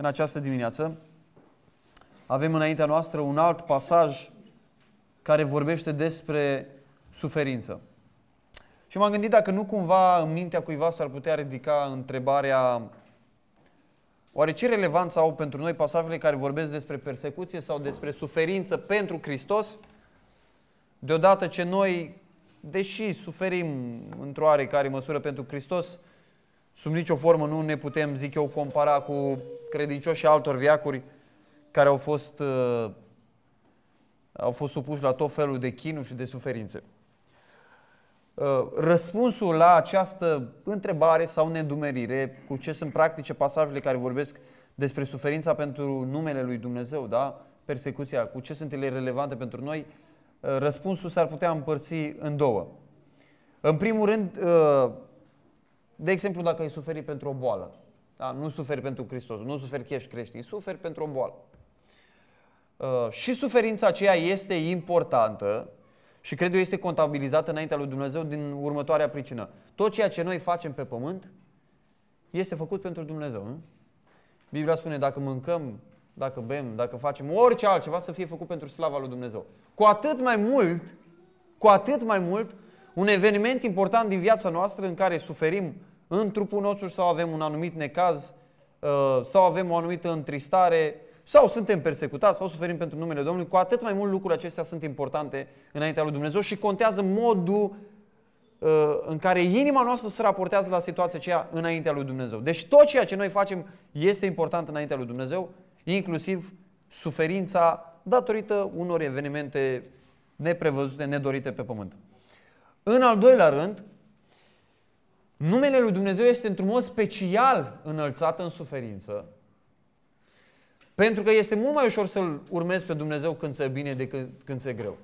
în această dimineață. Avem înaintea noastră un alt pasaj care vorbește despre suferință. Și m-am gândit dacă nu cumva în mintea cuiva s-ar putea ridica întrebarea oare ce relevanță au pentru noi pasajele care vorbesc despre persecuție sau despre suferință pentru Hristos, deodată ce noi, deși suferim într-o oarecare măsură pentru Hristos, sub nicio formă nu ne putem, zic eu, compara cu credincioși altor viacuri care au fost, uh, au fost supuși la tot felul de chinuri și de suferințe. Uh, răspunsul la această întrebare sau nedumerire, cu ce sunt practice pasajele care vorbesc despre suferința pentru numele lui Dumnezeu, da? persecuția, cu ce sunt ele relevante pentru noi, uh, răspunsul s-ar putea împărți în două. În primul rând, uh, de exemplu, dacă ai suferit pentru o boală, da? Nu suferi pentru Hristos, nu suferi că ești creștin, suferi pentru o boală. Uh, și suferința aceea este importantă și cred eu este contabilizată înaintea lui Dumnezeu din următoarea pricină. Tot ceea ce noi facem pe pământ este făcut pentru Dumnezeu. Nu? Biblia spune dacă mâncăm, dacă bem, dacă facem orice altceva să fie făcut pentru slava lui Dumnezeu. Cu atât mai mult, cu atât mai mult, un eveniment important din viața noastră în care suferim în trupul nostru sau avem un anumit necaz uh, sau avem o anumită întristare sau suntem persecutați sau suferim pentru numele Domnului, cu atât mai mult lucrurile acestea sunt importante înaintea lui Dumnezeu și contează modul uh, în care inima noastră se raportează la situația aceea înaintea lui Dumnezeu. Deci tot ceea ce noi facem este important înaintea lui Dumnezeu, inclusiv suferința datorită unor evenimente neprevăzute, nedorite pe pământ. În al doilea rând, Numele lui Dumnezeu este într-un mod special înălțat în suferință, pentru că este mult mai ușor să-L urmezi pe Dumnezeu când ți-e bine decât când ți-e greu.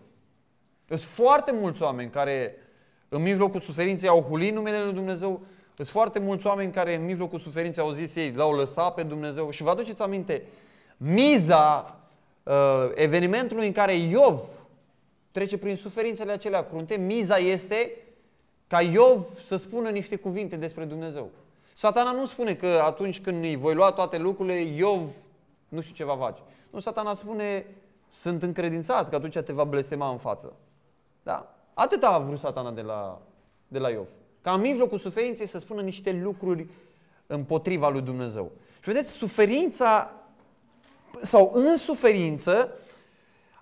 Sunt foarte mulți oameni care în mijlocul suferinței au hulit numele lui Dumnezeu, sunt foarte mulți oameni care în mijlocul suferinței au zis ei, l-au lăsat pe Dumnezeu. Și vă aduceți aminte, miza uh, evenimentului în care Iov trece prin suferințele acelea crunte, miza este ca Iov să spună niște cuvinte despre Dumnezeu. Satana nu spune că atunci când îi voi lua toate lucrurile, Iov nu știu ce va face. Nu, satana spune, sunt încredințat că atunci te va blestema în față. Da? Atâta a vrut satana de la, de la Iov. Ca în mijlocul suferinței să spună niște lucruri împotriva lui Dumnezeu. Și vedeți, suferința sau în suferință,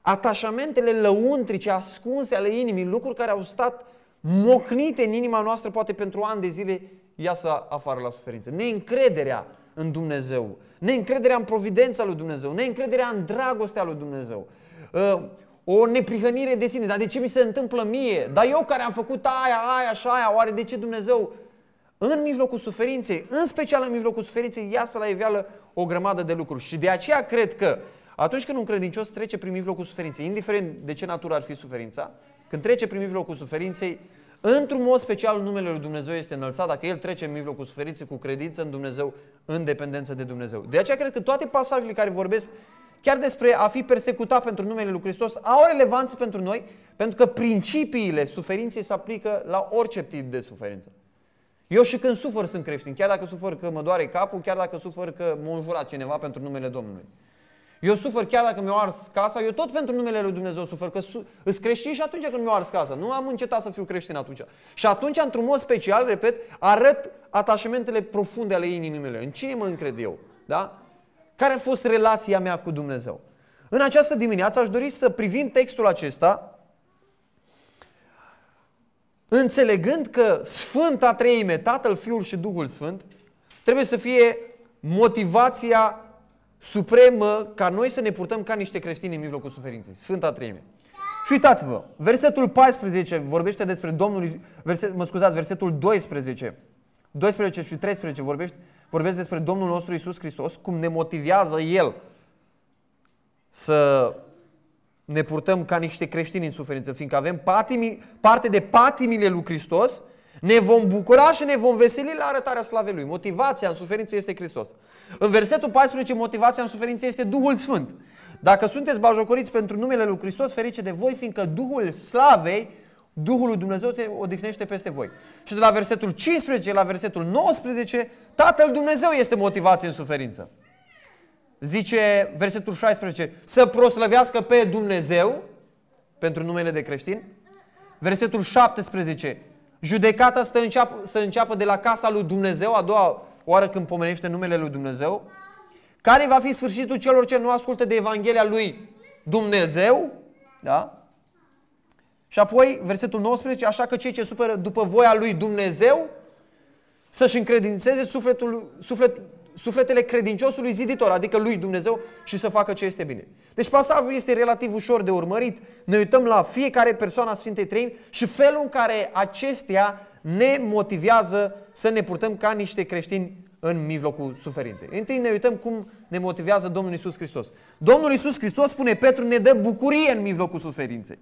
atașamentele lăuntrice ascunse ale inimii, lucruri care au stat mocnite în inima noastră, poate pentru ani de zile, iasă afară la suferință. Neîncrederea în Dumnezeu, neîncrederea în providența lui Dumnezeu, neîncrederea în dragostea lui Dumnezeu, uh, o neprihănire de sine. Dar de ce mi se întâmplă mie? Dar eu care am făcut aia, aia și aia, oare de ce Dumnezeu în mijlocul suferinței, în special în mijlocul suferinței, iasă la iveală o grămadă de lucruri. Și de aceea cred că atunci când un credincios trece prin mijlocul suferinței, indiferent de ce natură ar fi suferința, când trece prin mijlocul suferinței, într-un mod special numele lui Dumnezeu este înălțat dacă el trece în mijlocul suferinței cu credință în Dumnezeu, în dependență de Dumnezeu. De aceea cred că toate pasajele care vorbesc chiar despre a fi persecutat pentru numele lui Hristos au relevanță pentru noi, pentru că principiile suferinței se aplică la orice tip de suferință. Eu și când sufăr sunt creștin, chiar dacă sufăr că mă doare capul, chiar dacă sufăr că mă înjura cineva pentru numele Domnului. Eu sufăr chiar dacă mi-o ars casa, eu tot pentru numele lui Dumnezeu sufăr, că su- îți creștin și atunci când mi-o ars casa. Nu am încetat să fiu creștin atunci. Și atunci, într-un mod special, repet, arăt atașamentele profunde ale inimii mele. În cine mă încred eu? Da? Care a fost relația mea cu Dumnezeu? În această dimineață aș dori să privim textul acesta, înțelegând că Sfânta Treime, Tatăl, Fiul și Duhul Sfânt, trebuie să fie motivația supremă ca noi să ne purtăm ca niște creștini în mijlocul suferinței. Sfânta Treime. Și uitați-vă, versetul 14 vorbește despre Domnul, verset, mă scuzați, versetul 12, 12 și 13 vorbește, vorbește despre Domnul nostru Isus Hristos, cum ne motivează El să ne purtăm ca niște creștini în suferință, fiindcă avem patimi, parte de patimile lui Hristos, ne vom bucura și ne vom veseli la arătarea slavei Lui. Motivația în suferință este Hristos. În versetul 14, motivația în suferință este Duhul Sfânt. Dacă sunteți bajocoriți pentru numele lui Hristos, ferice de voi, fiindcă Duhul slavei, Duhul lui Dumnezeu te odihnește peste voi. Și de la versetul 15 la versetul 19, Tatăl Dumnezeu este motivație în suferință. Zice versetul 16, să proslăvească pe Dumnezeu, pentru numele de creștin. Versetul 17, judecata să înceapă, să înceapă de la casa lui Dumnezeu, a doua oară când pomenește numele lui Dumnezeu? Care va fi sfârșitul celor ce nu ascultă de Evanghelia lui Dumnezeu? Da? Și apoi, versetul 19, așa că cei ce suferă după voia lui Dumnezeu să-și încredințeze sufletul, suflet, sufletele credinciosului ziditor, adică lui Dumnezeu, și să facă ce este bine. Deci pasajul este relativ ușor de urmărit. Ne uităm la fiecare persoană a Sfintei Treimi și felul în care acestea ne motivează să ne purtăm ca niște creștini în mijlocul suferinței. Întâi ne uităm cum ne motivează Domnul Isus Hristos. Domnul Isus Hristos, spune Petru, ne dă bucurie în mijlocul suferinței.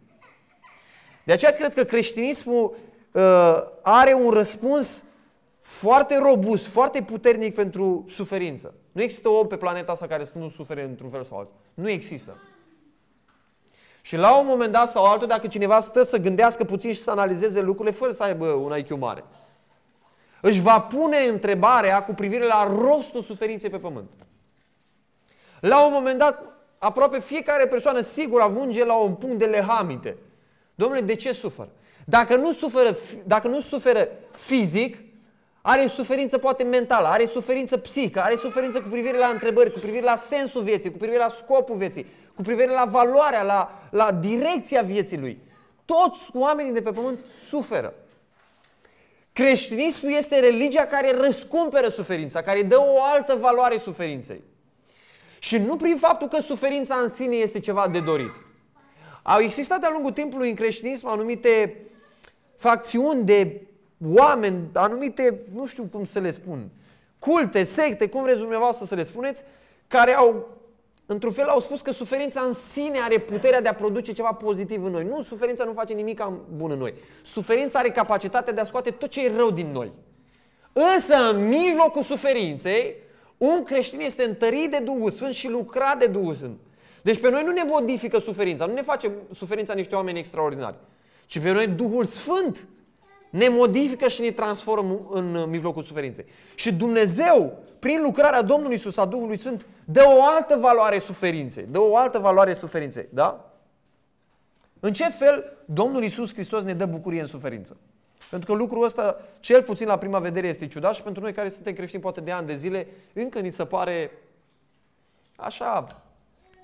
De aceea cred că creștinismul uh, are un răspuns foarte robust, foarte puternic pentru suferință. Nu există om pe planeta asta care să nu sufere într-un fel sau altul. Nu există. Și la un moment dat sau altul, dacă cineva stă să gândească puțin și să analizeze lucrurile fără să aibă un IQ mare, își va pune întrebarea cu privire la rostul suferinței pe pământ. La un moment dat, aproape fiecare persoană sigur avunge la un punct de lehamite. Domnule, de ce sufăr? Dacă nu suferă, dacă nu suferă fizic, are suferință poate mentală, are suferință psihică, are suferință cu privire la întrebări, cu privire la sensul vieții, cu privire la scopul vieții cu privire la valoarea, la, la direcția vieții lui. Toți oamenii de pe pământ suferă. Creștinismul este religia care răscumpere suferința, care dă o altă valoare suferinței. Și nu prin faptul că suferința în sine este ceva de dorit. Au existat de-a lungul timpului în creștinism anumite facțiuni de oameni, anumite, nu știu cum să le spun, culte, secte, cum vreți dumneavoastră să le spuneți, care au într-un fel au spus că suferința în sine are puterea de a produce ceva pozitiv în noi. Nu, suferința nu face nimic bun în noi. Suferința are capacitatea de a scoate tot ce e rău din noi. Însă, în mijlocul suferinței, un creștin este întărit de Duhul Sfânt și lucrat de Duhul Sfânt. Deci pe noi nu ne modifică suferința, nu ne face suferința niște oameni extraordinari, ci pe noi Duhul Sfânt ne modifică și ne transformă în mijlocul suferinței. Și Dumnezeu prin lucrarea Domnului Isus a Duhului Sfânt, dă o altă valoare suferinței. Dă o altă valoare suferinței, da? În ce fel Domnul Isus Hristos ne dă bucurie în suferință? Pentru că lucrul ăsta, cel puțin la prima vedere, este ciudat și pentru noi care suntem creștini poate de ani de zile, încă ni se pare așa,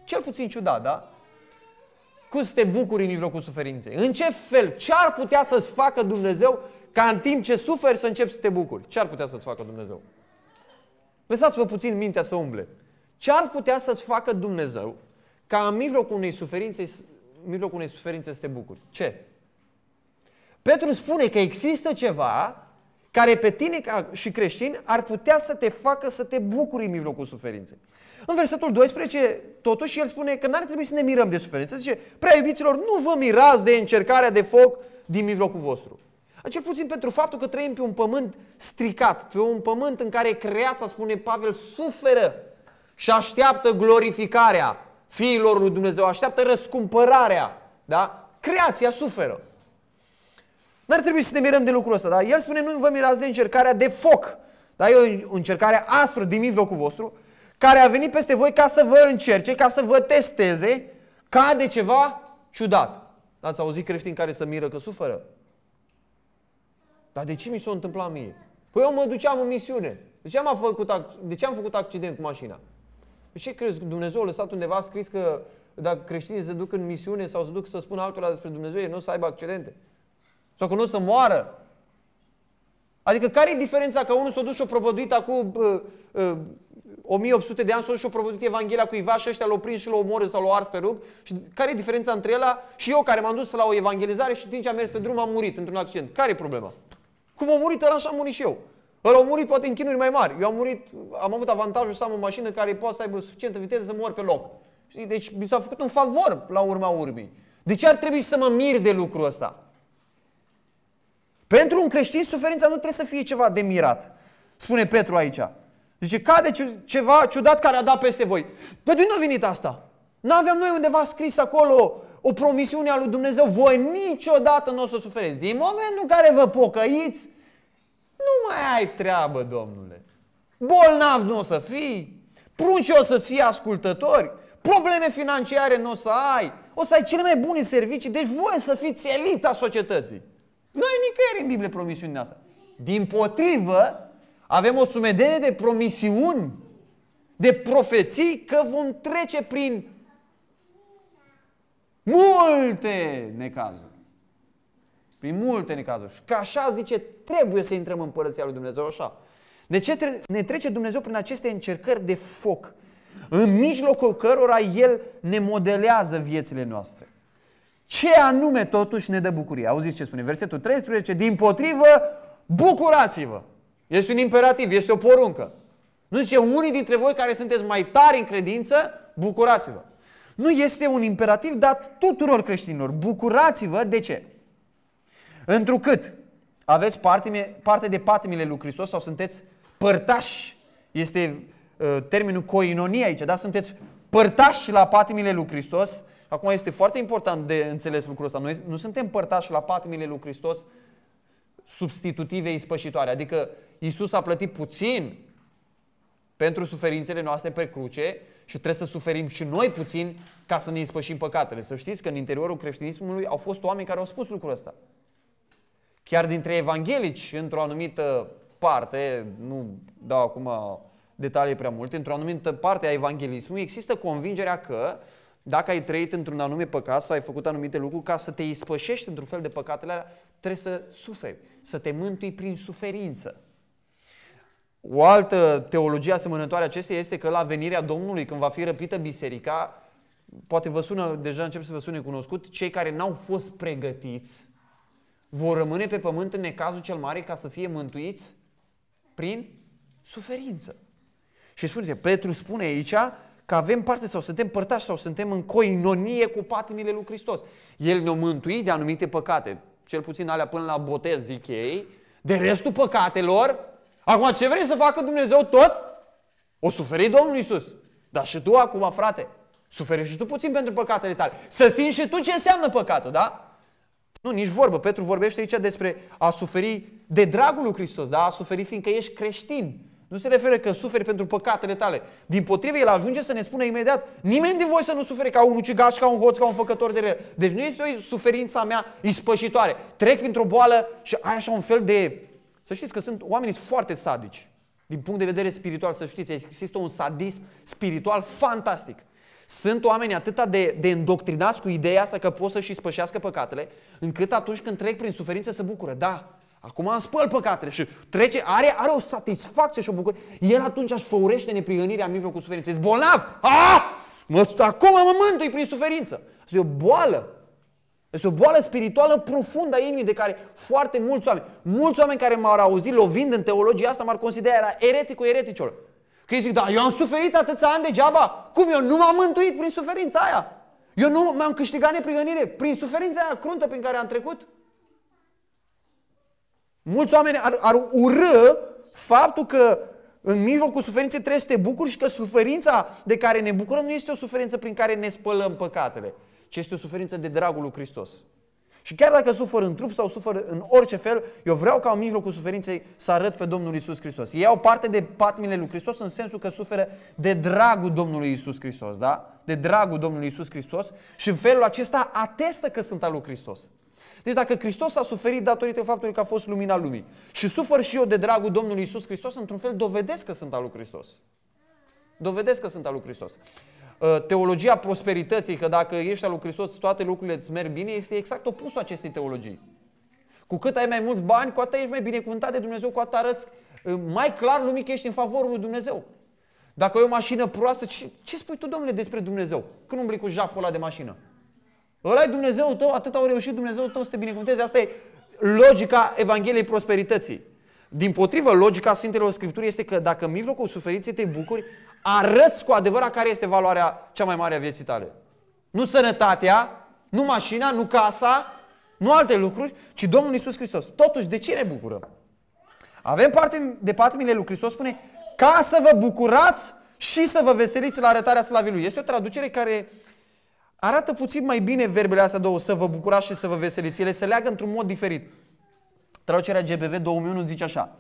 cel puțin ciudat, da? Cum să te bucuri în mijlocul suferinței? În ce fel? Ce ar putea să-ți facă Dumnezeu ca în timp ce suferi să începi să te bucuri? Ce ar putea să-ți facă Dumnezeu? Lăsați-vă puțin mintea să umble. Ce ar putea să-ți facă Dumnezeu ca în mijlocul unei suferințe, în mijlocul unei suferințe să te bucuri? Ce? Petru spune că există ceva care pe tine ca și creștin ar putea să te facă să te bucuri în mijlocul suferinței. În versetul 12, totuși, el spune că n-ar trebui să ne mirăm de suferință. Zice, prea iubiților, nu vă mirați de încercarea de foc din mijlocul vostru cel puțin pentru faptul că trăim pe un pământ stricat, pe un pământ în care creața, spune Pavel, suferă și așteaptă glorificarea fiilor lui Dumnezeu, așteaptă răscumpărarea, da? Creația suferă. N-ar trebui să ne mirăm de lucrul ăsta, da? El spune, nu vă mirați de încercarea de foc, da? E o încercare aspră din mijlocul vostru, care a venit peste voi ca să vă încerce, ca să vă testeze, ca de ceva ciudat. Ați auzit creștini care să miră că suferă? Dar de ce mi s-a întâmplat mie? Păi eu mă duceam în misiune. De ce am făcut, ac- de ce am făcut accident cu mașina? Păi ce crezi? Dumnezeu a lăsat undeva scris că dacă creștinii se duc în misiune sau se duc să spună altora despre Dumnezeu, ei nu o să aibă accidente. Sau că nu o să moară. Adică care e diferența că unul s-a dus și-a propăduit acum uh, uh, 1800 de ani, s-a dus și-a propăduit Evanghelia cuiva și ăștia l-au prins și l-au omorât sau l-au ars pe rug? Și care e diferența între ela și eu care m-am dus la o evangelizare și în timp ce am mers pe drum am murit într-un accident? Care e problema? Cum a murit ăla, așa am murit și eu. Ăla a murit poate în chinuri mai mari. Eu am murit, am avut avantajul să am o mașină care poate să aibă suficientă viteză să mor pe loc. Deci mi s-a făcut un favor la urma urmei. De ce ar trebui să mă mir de lucrul ăsta? Pentru un creștin, suferința nu trebuie să fie ceva de mirat. Spune Petru aici. Zice, cade ceva ciudat care a dat peste voi. Dar de unde a venit asta? N-aveam noi undeva scris acolo o promisiune a lui Dumnezeu, voi niciodată nu o să suferiți. Din momentul în care vă pocăiți, nu mai ai treabă, domnule. Bolnav nu o să fii, prunci o să fii ascultători, probleme financiare nu o să ai, o să ai cele mai bune servicii, deci voi să fiți elita societății. Nu e nicăieri în Biblie promisiunea asta. Din potrivă, avem o sumedenie de promisiuni, de profeții că vom trece prin multe necazuri. Prin multe necazuri. Și că așa zice, trebuie să intrăm în părăția lui Dumnezeu așa. De ce tre- ne trece Dumnezeu prin aceste încercări de foc? În mijlocul cărora El ne modelează viețile noastre. Ce anume totuși ne dă bucurie? Auziți ce spune versetul 13? Din potrivă, bucurați-vă! Este un imperativ, este o poruncă. Nu zice, unii dintre voi care sunteți mai tari în credință, bucurați-vă. Nu este un imperativ dat tuturor creștinilor. Bucurați-vă de ce? Întrucât aveți parte, parte de patimile lui Hristos sau sunteți părtași. Este uh, termenul coinonie aici, dar sunteți părtași la patimile lui Hristos. Acum este foarte important de înțeles lucrul ăsta. Noi nu suntem părtași la patimile lui Hristos substitutive ispășitoare. Adică Isus a plătit puțin pentru suferințele noastre pe cruce și trebuie să suferim și noi puțin ca să ne ispășim păcatele. Să știți că în interiorul creștinismului au fost oameni care au spus lucrul ăsta. Chiar dintre evanghelici, într-o anumită parte, nu dau acum detalii prea multe, într-o anumită parte a evanghelismului există convingerea că dacă ai trăit într-un anume păcat sau ai făcut anumite lucruri, ca să te ispășești într-un fel de păcatele alea, trebuie să suferi, să te mântui prin suferință. O altă teologie asemănătoare acestei este că la venirea Domnului, când va fi răpită biserica, poate vă sună, deja încep să vă sune cunoscut, cei care n-au fost pregătiți vor rămâne pe pământ în necazul cel mare ca să fie mântuiți prin suferință. Și spuneți, Petru spune aici că avem parte sau suntem părtași sau suntem în coinonie cu patimile lui Hristos. El ne-a mântuit de anumite păcate, cel puțin alea până la botez, zic ei, de restul păcatelor Acum, ce vrei să facă Dumnezeu tot? O suferi Domnul Iisus. Dar și tu acum, frate, suferi și tu puțin pentru păcatele tale. Să simți și tu ce înseamnă păcatul, da? Nu, nici vorbă. Petru vorbește aici despre a suferi de dragul lui Hristos, da? A suferi fiindcă ești creștin. Nu se referă că suferi pentru păcatele tale. Din potrivă, el ajunge să ne spună imediat, nimeni din voi să nu suferi ca un ucigaș, ca un hoț, ca un făcător de rele. Deci nu este o suferința mea ispășitoare. Trec printr-o boală și ai așa un fel de să știți că sunt oamenii foarte sadici. Din punct de vedere spiritual, să știți, există un sadism spiritual fantastic. Sunt oameni atât de, de îndoctrinați cu ideea asta că pot să-și spășească păcatele, încât atunci când trec prin suferință se bucură. Da, acum am spăl păcatele și trece, are, are o satisfacție și o bucurie. El atunci își făurește neprihănirea în mijlocul suferinței. Ești bolnav! Ah! Mă, acum mă mântui prin suferință. Asta e o boală. Este o boală spirituală profundă a inimii de care foarte mulți oameni, mulți oameni care m-au auzit lovind în teologia asta, m-ar considera era ereticul ereticilor. Că ei zic, da, eu am suferit atâția ani degeaba. Cum? Eu nu m-am mântuit prin suferința aia. Eu nu m-am câștigat neprihănire prin suferința aia cruntă prin care am trecut. Mulți oameni ar, ar urâ faptul că în mijlocul suferinței trebuie să te bucuri și că suferința de care ne bucurăm nu este o suferință prin care ne spălăm păcatele, ci este o suferință de dragul lui Hristos. Și chiar dacă sufăr în trup sau sufăr în orice fel, eu vreau ca în mijlocul suferinței să arăt pe Domnul Isus Hristos. Ei au parte de patmile lui Hristos în sensul că suferă de dragul Domnului Isus Hristos, da? De dragul Domnului Isus Hristos și în felul acesta atestă că sunt al lui Hristos. Deci dacă Hristos a suferit datorită faptului că a fost lumina lumii și sufăr și eu de dragul Domnului Isus Hristos, într-un fel dovedesc că sunt al lui Hristos. Dovedesc că sunt al lui Hristos. Uh, teologia prosperității, că dacă ești al lui Hristos, toate lucrurile îți merg bine, este exact opusul acestei teologii. Cu cât ai mai mulți bani, cu atât ești mai binecuvântat de Dumnezeu, cu atât arăți uh, mai clar lumii că ești în favorul lui Dumnezeu. Dacă ai o mașină proastă, ce, ce spui tu, domnule, despre Dumnezeu? Când umbli cu jaful ăla de mașină? Ăla e Dumnezeu tău, atât au reușit Dumnezeu tău să te binecuvânteze. Asta e logica Evangheliei Prosperității. Din potrivă, logica Sfintelor Scripturii este că dacă în mijlocul suferinței te bucuri, arăți cu adevărat care este valoarea cea mai mare a vieții tale. Nu sănătatea, nu mașina, nu casa, nu alte lucruri, ci Domnul Isus Hristos. Totuși, de ce ne bucurăm? Avem parte de patimile lui Hristos, spune, ca să vă bucurați și să vă veseliți la arătarea slavii Lui. Este o traducere care arată puțin mai bine verbele astea două, să vă bucurați și să vă veseliți. Ele se leagă într-un mod diferit. Traducerea GBV 2001 zice așa.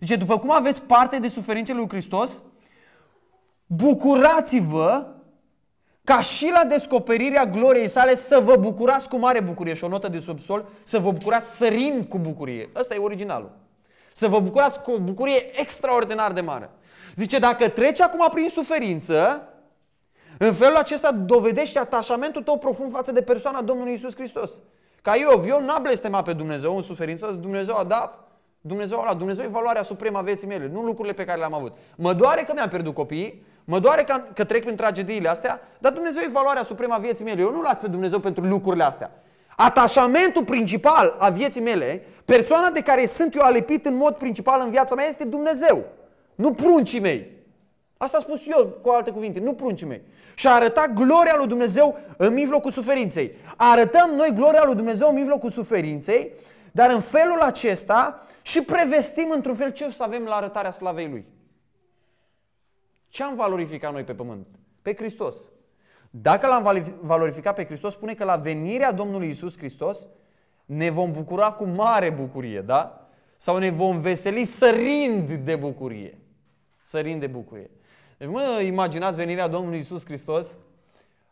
Zice, după cum aveți parte de suferințele lui Hristos, bucurați-vă ca și la descoperirea gloriei sale să vă bucurați cu mare bucurie. Și o notă de subsol, să vă bucurați sărind cu bucurie. Ăsta e originalul. Să vă bucurați cu o bucurie extraordinar de mare. Zice, dacă treci acum prin suferință, în felul acesta dovedește atașamentul tău profund față de persoana Domnului Isus Hristos. Ca Iov, eu n-a blestemat pe Dumnezeu în suferință, Dumnezeu a dat, Dumnezeu a luat, Dumnezeu e valoarea supremă a vieții mele, nu lucrurile pe care le-am avut. Mă doare că mi-am pierdut copiii, mă doare că, că trec prin tragediile astea, dar Dumnezeu e valoarea supremă a vieții mele. Eu nu las pe Dumnezeu pentru lucrurile astea. Atașamentul principal a vieții mele, persoana de care sunt eu alepit în mod principal în viața mea este Dumnezeu, nu pruncii mei. Asta a spus eu cu alte cuvinte, nu pruncii mei și a arătat gloria lui Dumnezeu în mijlocul suferinței. Arătăm noi gloria lui Dumnezeu în mijlocul suferinței, dar în felul acesta și prevestim într-un fel ce o să avem la arătarea slavei Lui. Ce am valorificat noi pe pământ? Pe Hristos. Dacă l-am valorificat pe Hristos, spune că la venirea Domnului Isus Hristos ne vom bucura cu mare bucurie, da? Sau ne vom veseli sărind de bucurie. Sărind de bucurie. Deci, mă, imaginați venirea Domnului Isus Hristos,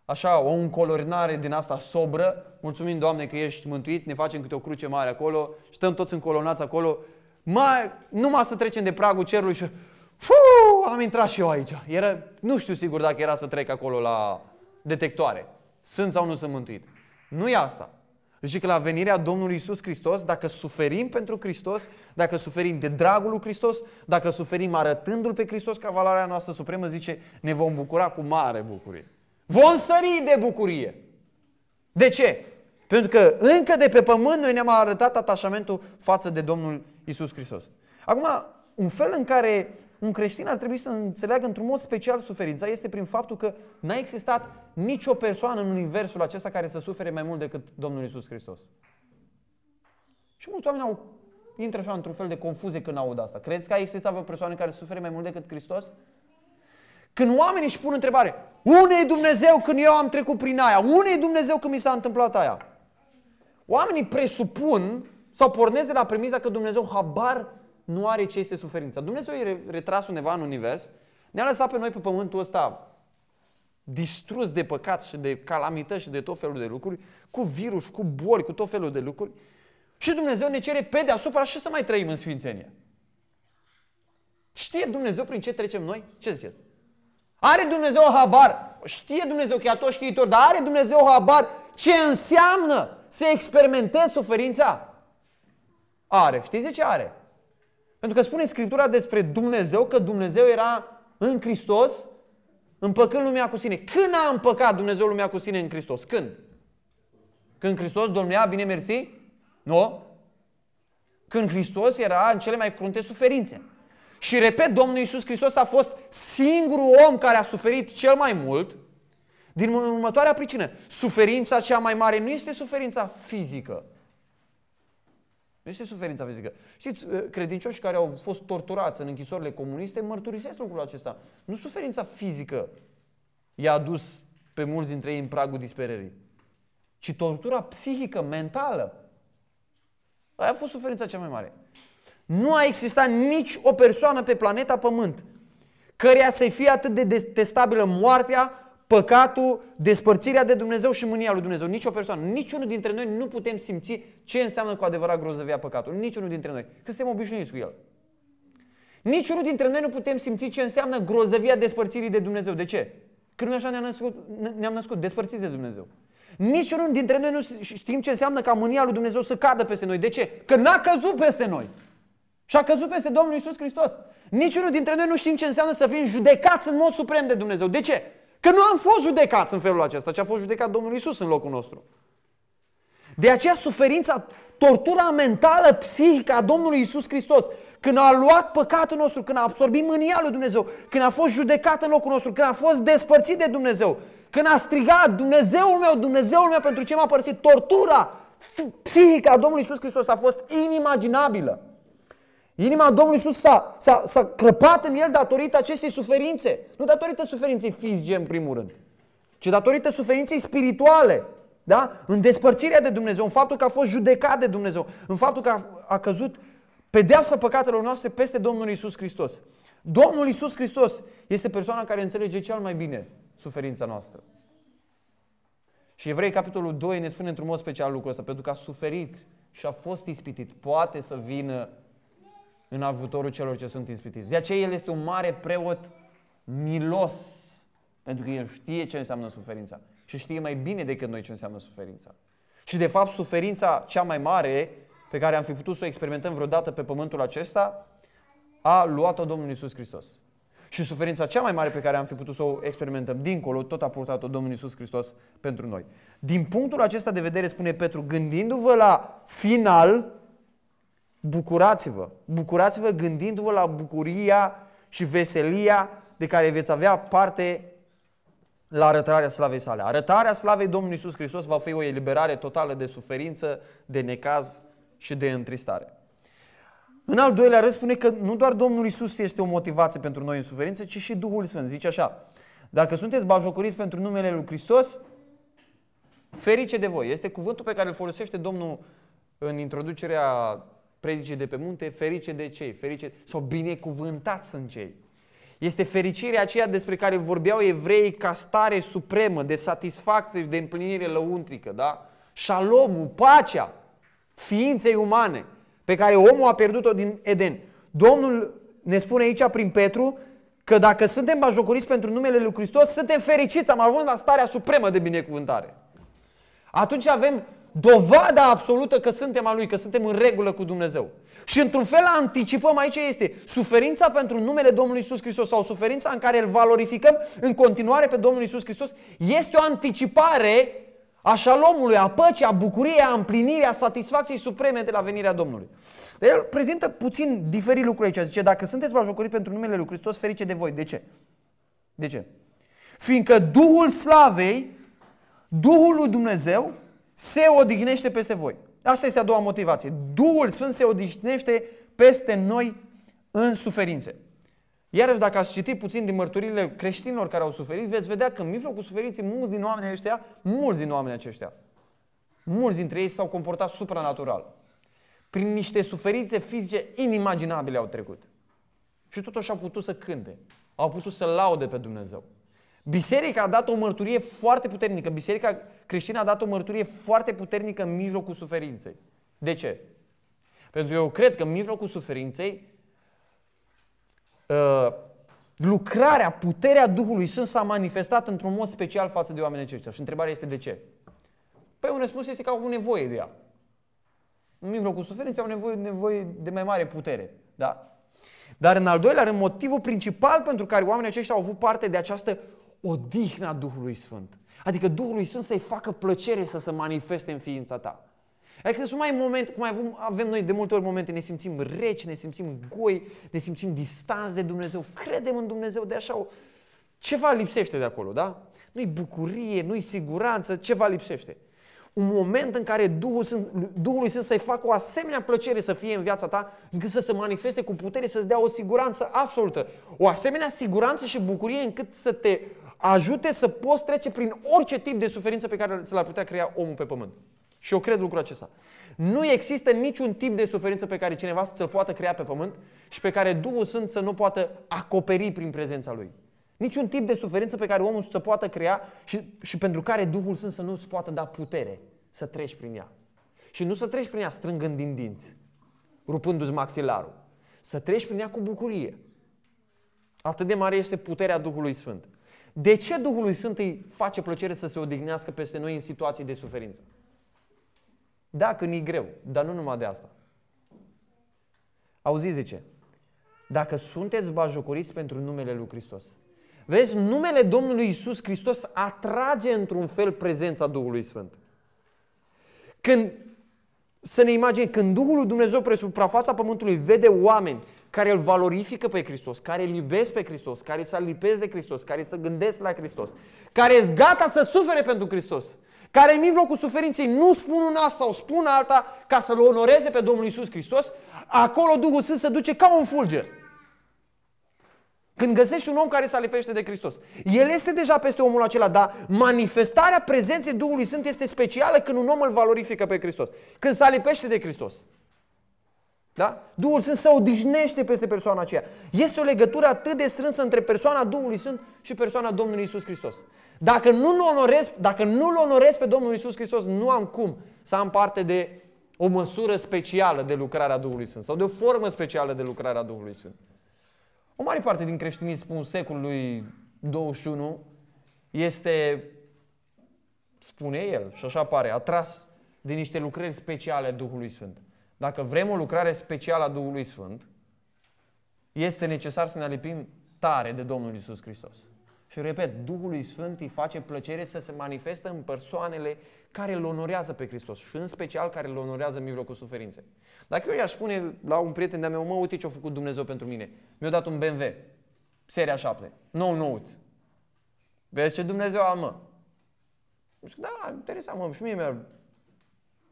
așa, o încolornare din asta sobră, mulțumim, Doamne, că ești mântuit, ne facem câte o cruce mare acolo, stăm toți încolonați acolo, mai, numai să trecem de pragul cerului și Fuu, am intrat și eu aici. Era, nu știu sigur dacă era să trec acolo la detectoare. Sunt sau nu sunt mântuit. Nu e asta. Zice că la venirea Domnului Isus Hristos, dacă suferim pentru Hristos, dacă suferim de dragul lui Hristos, dacă suferim arătându-L pe Hristos ca valoarea noastră supremă, zice, ne vom bucura cu mare bucurie. Vom sări de bucurie. De ce? Pentru că încă de pe pământ noi ne-am arătat atașamentul față de Domnul Isus Hristos. Acum, un fel în care un creștin ar trebui să înțeleagă într-un mod special suferința este prin faptul că n-a existat nicio persoană în universul acesta care să sufere mai mult decât Domnul Isus Hristos. Și mulți oameni au intră așa într-un fel de confuzie când aud asta. Credeți că a existat o persoană care sufere mai mult decât Hristos? Când oamenii își pun întrebare, unde e Dumnezeu când eu am trecut prin aia? Unde e Dumnezeu când mi s-a întâmplat aia? Oamenii presupun sau pornesc de la premiza că Dumnezeu habar nu are ce este suferința. Dumnezeu e retras undeva în univers, ne-a lăsat pe noi pe pământul ăsta distrus de păcat și de calamități și de tot felul de lucruri, cu virus, cu boli, cu tot felul de lucruri. Și Dumnezeu ne cere pe deasupra și să mai trăim în sfințenie. Știe Dumnezeu prin ce trecem noi? Ce ziceți? Are Dumnezeu habar? Știe Dumnezeu că e tot știitor, dar are Dumnezeu habar ce înseamnă să experimentezi suferința? Are. Știți de ce are? Pentru că spune Scriptura despre Dumnezeu că Dumnezeu era în Hristos împăcând lumea cu sine. Când a împăcat Dumnezeu lumea cu sine în Hristos? Când? Când Hristos domnea, bine mersi? Nu? Când Hristos era în cele mai crunte suferințe. Și repet, Domnul Iisus Hristos a fost singurul om care a suferit cel mai mult din următoarea pricină. Suferința cea mai mare nu este suferința fizică, nu este suferința fizică. Știți, uh, credincioșii care au fost torturați în închisorile comuniste mărturisesc lucrul acesta. Nu suferința fizică i-a adus pe mulți dintre ei în pragul disperării, ci tortura psihică, mentală. Aia a fost suferința cea mai mare. Nu a existat nici o persoană pe planeta Pământ căreia să-i fie atât de detestabilă moartea păcatul, despărțirea de Dumnezeu și mânia lui Dumnezeu. Nici o persoană, niciunul dintre noi nu putem simți ce înseamnă cu adevărat grozăvia păcatul. Niciunul dintre noi. Că suntem obișnuiți cu el. Niciunul dintre noi nu putem simți ce înseamnă grozăvia despărțirii de Dumnezeu. De ce? Că noi așa ne-am născut, ne-am născut despărțiți de Dumnezeu. Niciunul dintre noi nu știm ce înseamnă ca mânia lui Dumnezeu să cadă peste noi. De ce? Că n-a căzut peste noi. Și a căzut peste Domnul Isus Hristos. Niciunul dintre noi nu știm ce înseamnă să fim judecați în mod suprem de Dumnezeu. De ce? Că nu am fost judecați în felul acesta, ci a fost judecat Domnul Isus în locul nostru. De aceea suferința, tortura mentală, psihică a Domnului Isus Hristos, când a luat păcatul nostru, când a absorbit mânia lui Dumnezeu, când a fost judecat în locul nostru, când a fost despărțit de Dumnezeu, când a strigat Dumnezeul meu, Dumnezeul meu pentru ce m-a părăsit, tortura psihică a Domnului Isus Hristos a fost inimaginabilă. Inima Domnului Iisus s-a, s-a, s-a crăpat în el datorită acestei suferințe. Nu datorită suferinței fizice în primul rând, ci datorită suferinței spirituale. Da? În despărțirea de Dumnezeu, în faptul că a fost judecat de Dumnezeu, în faptul că a, a căzut pedeapsa păcatelor noastre peste Domnul Iisus Hristos. Domnul Iisus Hristos este persoana care înțelege cel mai bine suferința noastră. Și Evrei, capitolul 2, ne spune într-un mod special lucrul ăsta, pentru că a suferit și a fost ispitit, poate să vină în ajutorul celor ce sunt ispitiți. De aceea el este un mare preot milos, pentru că el știe ce înseamnă suferința și știe mai bine decât noi ce înseamnă suferința. Și de fapt suferința cea mai mare pe care am fi putut să o experimentăm vreodată pe pământul acesta a luat-o Domnul Isus Hristos. Și suferința cea mai mare pe care am fi putut să o experimentăm dincolo, tot a purtat-o Domnul Isus Hristos pentru noi. Din punctul acesta de vedere, spune Petru, gândindu-vă la final, Bucurați-vă! Bucurați-vă gândindu-vă la bucuria și veselia de care veți avea parte la arătarea slavei sale. Arătarea slavei Domnului Isus Hristos va fi o eliberare totală de suferință, de necaz și de întristare. În al doilea rând spune că nu doar Domnul Isus este o motivație pentru noi în suferință, ci și Duhul Sfânt. Zice așa, dacă sunteți bajocoriți pentru numele Lui Hristos, ferice de voi. Este cuvântul pe care îl folosește Domnul în introducerea Predice de pe munte, ferice de cei, ferice sau binecuvântați sunt cei. Este fericirea aceea despre care vorbeau evreii ca stare supremă de satisfacție și de împlinire lăuntrică, da? Shalomul, pacea ființei umane pe care omul a pierdut-o din Eden. Domnul ne spune aici prin Petru că dacă suntem bajocoriți pentru numele lui Hristos, suntem fericiți, am ajuns la starea supremă de binecuvântare. Atunci avem dovada absolută că suntem a Lui, că suntem în regulă cu Dumnezeu. Și într-un fel anticipăm aici este suferința pentru numele Domnului Isus Hristos sau suferința în care îl valorificăm în continuare pe Domnul Isus Hristos este o anticipare a șalomului, a păcii, a bucuriei, a împlinirii, a satisfacției supreme de la venirea Domnului. el prezintă puțin diferit lucruri, aici. Zice, dacă sunteți vajocorit pentru numele Lui Hristos, ferice de voi. De ce? De ce? Fiindcă Duhul Slavei, Duhul lui Dumnezeu, se odihnește peste voi. Asta este a doua motivație. Duhul Sfânt se odihnește peste noi în suferințe. Iarăși, dacă ați citit puțin din mărturile creștinilor care au suferit, veți vedea că în mijlocul suferinței mulți din oamenii aceștia, mulți din oamenii aceștia, mulți dintre ei s-au comportat supranatural. Prin niște suferințe fizice inimaginabile au trecut. Și totuși au putut să cânte, au putut să laude pe Dumnezeu. Biserica a dat o mărturie foarte puternică. Biserica creștină a dat o mărturie foarte puternică în mijlocul suferinței. De ce? Pentru că eu cred că în mijlocul suferinței uh, lucrarea, puterea Duhului Sfânt s-a manifestat într-un mod special față de oamenii aceștia. Și întrebarea este de ce? Păi un răspuns este că au avut nevoie de ea. În mijlocul suferinței au nevoie, nevoie de mai mare putere. Da? Dar în al doilea rând, motivul principal pentru care oamenii aceștia au avut parte de această odihna Duhului Sfânt. Adică Duhului Sfânt să-i facă plăcere să se manifeste în ființa ta. Adică sunt mai moment, cum avem, avem noi de multe ori momente, ne simțim reci, ne simțim goi, ne simțim distanți de Dumnezeu, credem în Dumnezeu, de așa o... Ceva lipsește de acolo, da? Nu-i bucurie, nu-i siguranță, ceva lipsește. Un moment în care Duhul Sfânt, Duhului Sfânt să-i facă o asemenea plăcere să fie în viața ta, încât să se manifeste cu putere, să-ți dea o siguranță absolută. O asemenea siguranță și bucurie încât să te ajute să poți trece prin orice tip de suferință pe care ți l-ar putea crea omul pe pământ. Și eu cred lucrul acesta. Nu există niciun tip de suferință pe care cineva să-l poată crea pe pământ și pe care Duhul Sfânt să nu poată acoperi prin prezența lui. Niciun tip de suferință pe care omul să poată crea și, și pentru care Duhul Sfânt să nu ți poată da putere să treci prin ea. Și nu să treci prin ea strângând din dinți, rupându-ți maxilarul. Să treci prin ea cu bucurie. Atât de mare este puterea Duhului Sfânt. De ce Duhului Sfânt îi face plăcere să se odihnească peste noi în situații de suferință? Da, când e greu, dar nu numai de asta. Auziți, zice, dacă sunteți bajocoriți pentru numele lui Hristos. Vezi, numele Domnului Isus Hristos atrage într-un fel prezența Duhului Sfânt. Când, să ne imaginăm, când Duhul Dumnezeu pre suprafața pământului vede oameni care îl valorifică pe Hristos, care îl iubesc pe Hristos, care să-l lipesc de Hristos, care să gândesc la Hristos, care e gata să sufere pentru Hristos, care în mijlocul suferinței nu spun una sau spun alta ca să-L onoreze pe Domnul Isus Hristos, acolo Duhul Sfânt se duce ca un fulger. Când găsești un om care se alipește de Hristos, el este deja peste omul acela, dar manifestarea prezenței Duhului Sfânt este specială când un om îl valorifică pe Hristos, când se alipește de Hristos. Da? Duhul Sfânt se odihnește peste persoana aceea. Este o legătură atât de strânsă între persoana Duhului Sfânt și persoana Domnului Isus Hristos. Dacă nu-L onorez, dacă nu-L onorez pe Domnul Isus Hristos, nu am cum să am parte de o măsură specială de lucrarea Duhului Sfânt sau de o formă specială de lucrarea Duhului Sfânt. O mare parte din creștinii spun secolului 21 este, spune el, și așa pare, atras de niște lucrări speciale a Duhului Sfânt. Dacă vrem o lucrare specială a Duhului Sfânt, este necesar să ne alipim tare de Domnul Isus Hristos. Și repet, Duhului Sfânt îi face plăcere să se manifestă în persoanele care îl onorează pe Hristos și în special care îl onorează în mijlocul suferinței. Dacă eu i-aș spune la un prieten de-a meu, mă, uite ce-a făcut Dumnezeu pentru mine. Mi-a dat un BMW, seria 7, nou nouț. Vezi ce Dumnezeu am, mă. Zic, da, interesant, mă, și mie mi-ar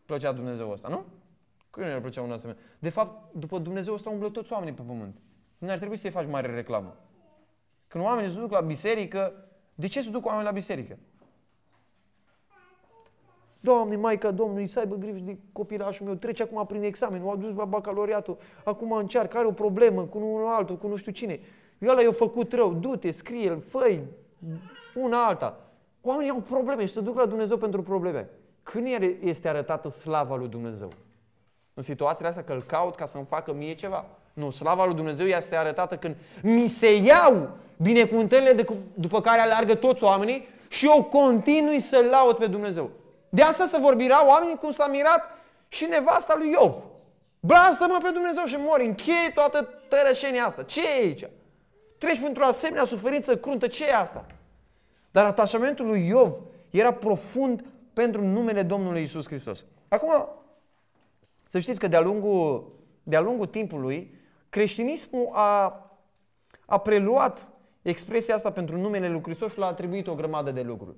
plăcea Dumnezeu ăsta, nu? Că nu mi-ar plăcea un asemenea. De fapt, după Dumnezeu ăsta umblă toți oamenii pe pământ. Nu ar trebui să-i faci mare reclamă. Când oamenii se duc la biserică, de ce se duc oamenii la biserică? Doamne, Maica Domnului, să aibă grijă de copilașul meu, trece acum prin examen, o adus la bacaloriatul, acum încearcă, are o problemă cu unul altul, cu nu știu cine. Eu ăla i-a făcut rău, du-te, scrie-l, fă una alta. Oamenii au probleme și se duc la Dumnezeu pentru probleme. Când este arătată slava lui Dumnezeu? În situațiile astea că îl caut ca să-mi facă mie ceva. Nu, slava lui Dumnezeu este arătată când mi se iau binecuvântările de, după care alergă toți oamenii și eu continui să-L laud pe Dumnezeu. De asta se vorbirea oamenii cum s-a mirat și nevasta lui Iov. Blastă-mă pe Dumnezeu și mori, încheie toată tărășenia asta. Ce e aici? Treci pentru o asemenea suferință cruntă, ce e asta? Dar atașamentul lui Iov era profund pentru numele Domnului Isus Hristos. Acum, să știți că de-a lungul, de-a lungul timpului, creștinismul a, a preluat expresia asta pentru numele lui Hristos și l-a atribuit o grămadă de lucruri.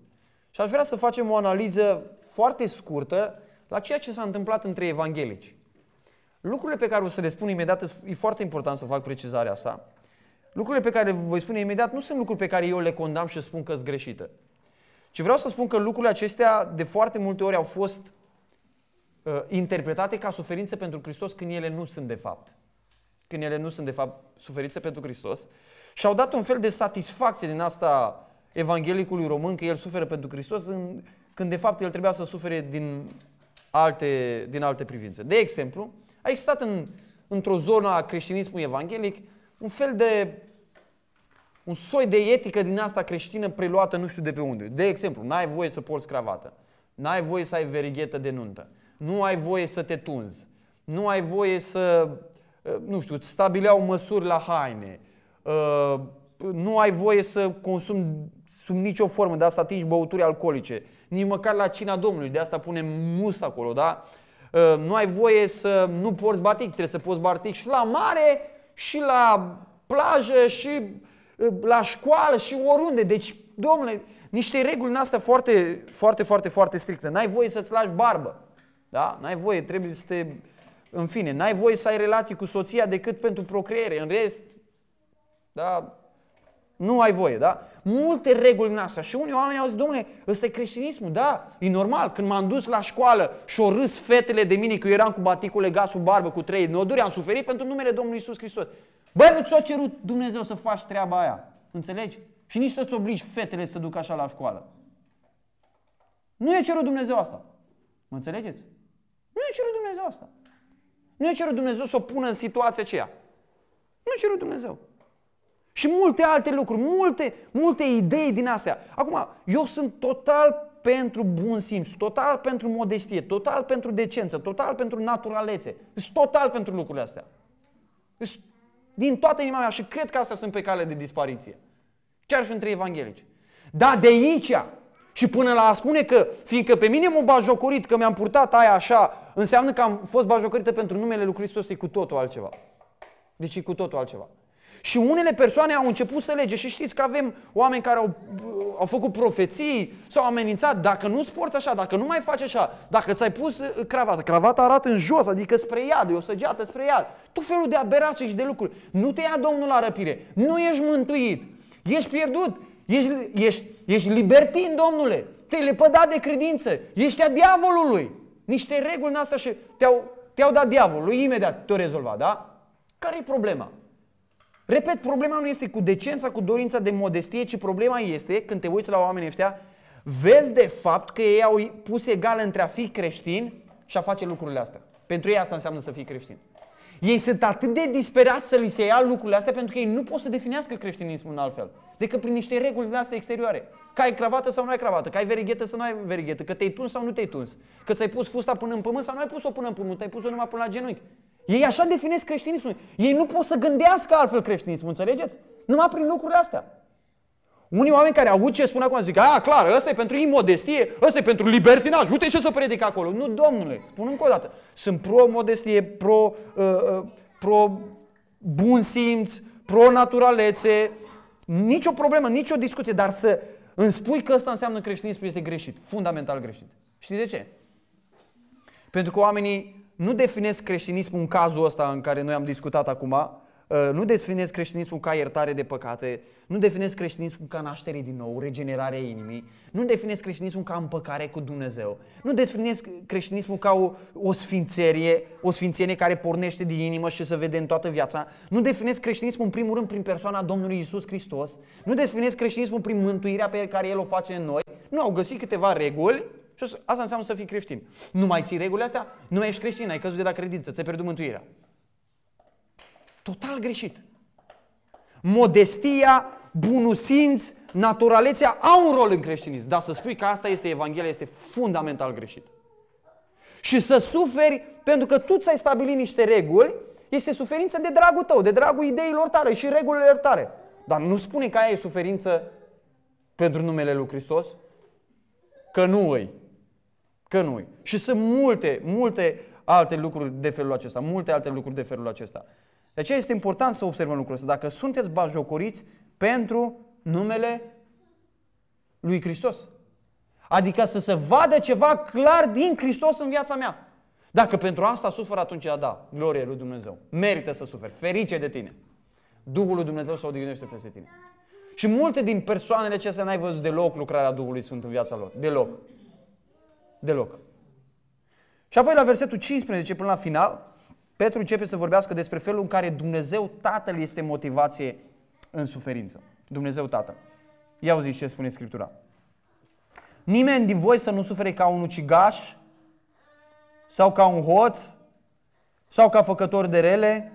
Și aș vrea să facem o analiză foarte scurtă la ceea ce s-a întâmplat între evanghelici. Lucrurile pe care o să le spun imediat, e foarte important să fac precizarea asta, lucrurile pe care voi spune imediat nu sunt lucruri pe care eu le condamn și spun că sunt greșite. Ci vreau să spun că lucrurile acestea de foarte multe ori au fost Uh, interpretate ca suferințe pentru Hristos când ele nu sunt de fapt. Când ele nu sunt de fapt suferințe pentru Hristos. Și au dat un fel de satisfacție din asta evanghelicului român că el suferă pentru Hristos în, când de fapt el trebuia să sufere din alte, din alte privințe. De exemplu, a existat în, într-o zonă a creștinismului evanghelic un fel de un soi de etică din asta creștină preluată nu știu de pe unde. De exemplu, n-ai voie să porți cravată, n-ai voie să ai verighetă de nuntă, nu ai voie să te tunzi, nu ai voie să, uh, nu știu, îți stabileau măsuri la haine, uh, nu ai voie să consumi sub nicio formă, de asta atingi băuturi alcoolice, nici măcar la cina Domnului, de asta punem mus acolo, da? Uh, nu ai voie să nu porți batic, trebuie să porți batic și la mare, și la plajă, și la școală, și oriunde. Deci, domnule, niște reguli în astea foarte, foarte, foarte, foarte stricte. N-ai voie să-ți lași barbă. Da? N-ai voie, trebuie să te... În fine, n-ai voie să ai relații cu soția decât pentru procreere. În rest, da, nu ai voie, da? Multe reguli în asta. Și unii oameni au zis, domnule, ăsta e creștinismul, da, e normal. Când m-am dus la școală și o râs fetele de mine că eu eram cu baticul legat sub barbă, cu trei noduri, am suferit pentru numele Domnului Isus Hristos. Bă, nu ți-a cerut Dumnezeu să faci treaba aia, înțelegi? Și nici să-ți obligi fetele să ducă așa la școală. Nu e cerut Dumnezeu asta. Mă înțelegeți? Nu e cerut Dumnezeu asta. Nu e cerut Dumnezeu să o pună în situația aceea. Nu e cerut Dumnezeu. Și multe alte lucruri, multe, multe idei din astea. Acum, eu sunt total pentru bun simț, total pentru modestie, total pentru decență, total pentru naturalețe. Sunt total pentru lucrurile astea. Sunt din toată inima mea și cred că astea sunt pe cale de dispariție. Chiar și între evanghelici. Dar de aici și până la a spune că, fiindcă pe mine m-a bajocorit, că mi-am purtat aia așa înseamnă că am fost bajocorită pentru numele lui Hristos, e cu totul altceva. Deci e cu totul altceva. Și unele persoane au început să lege și știți că avem oameni care au, au făcut profeții, s-au amenințat, dacă nu-ți porți așa, dacă nu mai faci așa, dacă ți-ai pus uh, cravata, cravata arată în jos, adică spre iad, e o săgeată spre iad, tot felul de aberații și de lucruri. Nu te ia Domnul la răpire, nu ești mântuit, ești pierdut, ești, ești, ești libertin, Domnule, te-ai lepădat de credință, ești a diavolului. Niște reguli în asta și te-au, te-au dat diavolului, imediat te-au rezolvat, da? Care e problema? Repet, problema nu este cu decența, cu dorința de modestie, ci problema este când te uiți la oamenii ăștia, vezi de fapt că ei au pus egal între a fi creștin și a face lucrurile astea. Pentru ei asta înseamnă să fii creștin. Ei sunt atât de disperați să li se ia lucrurile astea pentru că ei nu pot să definească creștinismul în altfel decât prin niște reguli de astea exterioare. Că ai cravată sau nu ai cravată, că ai verighetă sau nu ai verighetă, că te-ai tuns sau nu te-ai tuns, că ți-ai pus fusta până în pământ sau nu ai pus-o până în pământ, ai pus-o numai până la genunchi. Ei așa definesc creștinismul. Ei nu pot să gândească altfel creștinismul, înțelegeți? Numai prin lucrurile astea. Unii oameni care au ce spun acum zic, a, clar, ăsta e pentru imodestie, ăsta e pentru libertinaj, uite ce să predic acolo. Nu, domnule, spun încă o dată, sunt pro-modestie, pro, uh, uh pro bun simț, pro-naturalețe, nicio problemă, nicio discuție, dar să îmi spui că asta înseamnă creștinism este greșit, fundamental greșit. Știi de ce? Pentru că oamenii nu definesc creștinismul în cazul ăsta în care noi am discutat acum, Uh, nu definez creștinismul ca iertare de păcate, nu definez creștinismul ca naștere din nou, regenerarea inimii, nu definez creștinismul ca împăcare cu Dumnezeu, nu definez creștinismul ca o, o sfințerie, o sfințenie care pornește din inimă și se vede în toată viața, nu definez creștinismul în primul rând prin persoana Domnului Isus Hristos, nu definez creștinismul prin mântuirea pe care El o face în noi, nu au găsit câteva reguli și asta înseamnă să fii creștin. Nu mai ții regulile astea, nu mai ești creștin, ai căzut de la credință, ți-ai pierdut mântuirea. Total greșit. Modestia, bunul simț, naturalețea au un rol în creștinism. Dar să spui că asta este Evanghelia este fundamental greșit. Și să suferi pentru că tu ți-ai stabilit niște reguli, este suferință de dragul tău, de dragul ideilor tale și regulilor tale. Dar nu spune că aia e suferință pentru numele lui Hristos? Că nu îi. Că nu îi. Și sunt multe, multe alte lucruri de felul acesta, multe alte lucruri de felul acesta. De aceea este important să observăm lucrul ăsta. Dacă sunteți bajocoriți pentru numele lui Hristos. Adică să se vadă ceva clar din Hristos în viața mea. Dacă pentru asta sufăr, atunci da, glorie lui Dumnezeu. Merită să suferi. Ferice de tine. Duhul lui Dumnezeu se odihnește peste tine. Și multe din persoanele acestea n-ai văzut deloc lucrarea Duhului Sfânt în viața lor. Deloc. Deloc. Și apoi la versetul 15 până la final, Petru începe să vorbească despre felul în care Dumnezeu Tatăl este motivație în suferință. Dumnezeu Tatăl. Ia auziți ce spune Scriptura. Nimeni din voi să nu sufere ca un ucigaș sau ca un hoț sau ca făcător de rele